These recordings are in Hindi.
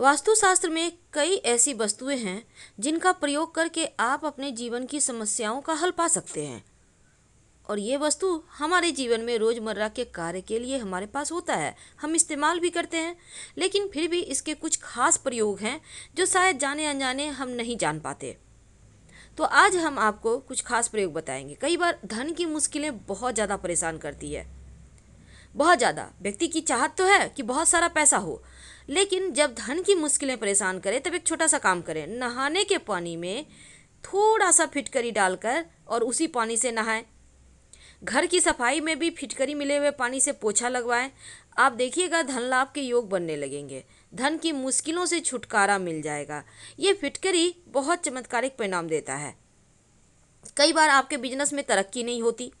वास्तुशास्त्र में कई ऐसी वस्तुएं हैं जिनका प्रयोग करके आप अपने जीवन की समस्याओं का हल पा सकते हैं और ये वस्तु हमारे जीवन में रोज़मर्रा के कार्य के लिए हमारे पास होता है हम इस्तेमाल भी करते हैं लेकिन फिर भी इसके कुछ खास प्रयोग हैं जो शायद जाने अनजाने हम नहीं जान पाते तो आज हम आपको कुछ खास प्रयोग बताएंगे कई बार धन की मुश्किलें बहुत ज़्यादा परेशान करती है बहुत ज़्यादा व्यक्ति की चाहत तो है कि बहुत सारा पैसा हो लेकिन जब धन की मुश्किलें परेशान करें तब एक छोटा सा काम करें नहाने के पानी में थोड़ा सा फिटकरी डालकर और उसी पानी से नहाएं घर की सफाई में भी फिटकरी मिले हुए पानी से पोछा लगवाएं आप देखिएगा धन लाभ के योग बनने लगेंगे धन की मुश्किलों से छुटकारा मिल जाएगा ये फिटकरी बहुत चमत्कारिक परिणाम देता है कई बार आपके बिजनेस में तरक्की नहीं होती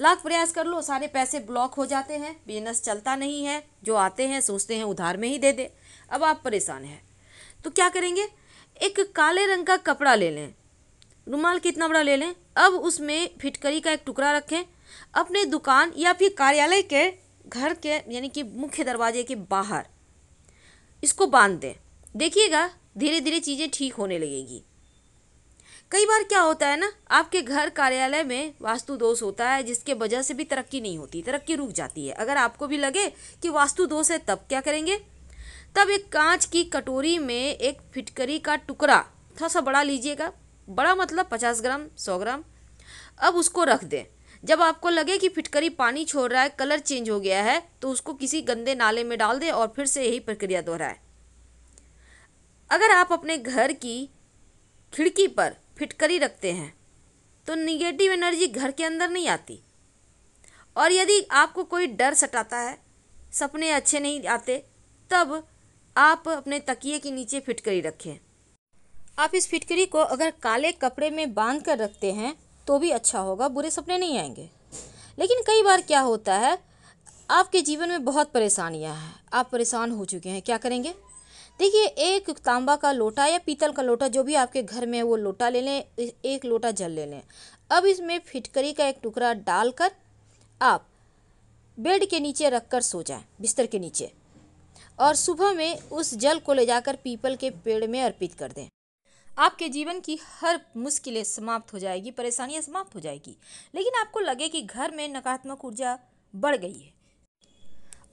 लाख प्रयास कर लो सारे पैसे ब्लॉक हो जाते हैं बिजनेस चलता नहीं है जो आते हैं सोचते हैं उधार में ही दे दे अब आप परेशान हैं तो क्या करेंगे एक काले रंग का कपड़ा ले लें रुमाल कितना बड़ा ले लें अब उसमें फिटकरी का एक टुकड़ा रखें अपने दुकान या फिर कार्यालय के घर के यानी कि मुख्य दरवाजे के बाहर इसको बांध दें देखिएगा धीरे धीरे चीज़ें ठीक होने लगेगी कई बार क्या होता है ना आपके घर कार्यालय में वास्तु दोष होता है जिसके वजह से भी तरक्की नहीं होती तरक्की रुक जाती है अगर आपको भी लगे कि वास्तु दोष है तब क्या करेंगे तब एक कांच की कटोरी में एक फिटकरी का टुकड़ा थोड़ा सा बड़ा लीजिएगा बड़ा मतलब पचास ग्राम सौ ग्राम अब उसको रख दें जब आपको लगे कि फिटकरी पानी छोड़ रहा है कलर चेंज हो गया है तो उसको किसी गंदे नाले में डाल दें और फिर से यही प्रक्रिया दोहराएं अगर आप अपने घर की खिड़की पर फिटकरी रखते हैं तो निगेटिव एनर्जी घर के अंदर नहीं आती और यदि आपको कोई डर सटाता है सपने अच्छे नहीं आते तब आप अपने तकिए के नीचे फिटकरी रखें आप इस फिटकरी को अगर काले कपड़े में बांध कर रखते हैं तो भी अच्छा होगा बुरे सपने नहीं आएंगे लेकिन कई बार क्या होता है आपके जीवन में बहुत परेशानियां हैं आप परेशान हो चुके हैं क्या करेंगे देखिए एक तांबा का लोटा या पीतल का लोटा जो भी आपके घर में वो लोटा ले लें एक लोटा जल ले लें अब इसमें फिटकरी का एक टुकड़ा डालकर आप बेड के नीचे रखकर सो जाएं बिस्तर के नीचे और सुबह में उस जल को ले जाकर पीपल के पेड़ में अर्पित कर दें आपके जीवन की हर मुश्किलें समाप्त हो जाएगी परेशानियां समाप्त हो जाएगी लेकिन आपको लगे कि घर में नकारात्मक ऊर्जा बढ़ गई है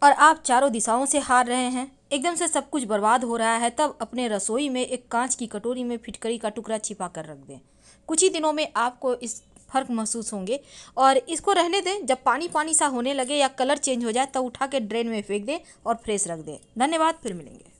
और आप चारों दिशाओं से हार रहे हैं एकदम से सब कुछ बर्बाद हो रहा है तब अपने रसोई में एक कांच की कटोरी में फिटकरी का टुकड़ा छिपा कर रख दें कुछ ही दिनों में आपको इस फर्क महसूस होंगे और इसको रहने दें जब पानी पानी सा होने लगे या कलर चेंज हो जाए तो उठा के ड्रेन में फेंक दें और फ्रेश रख दें धन्यवाद फिर मिलेंगे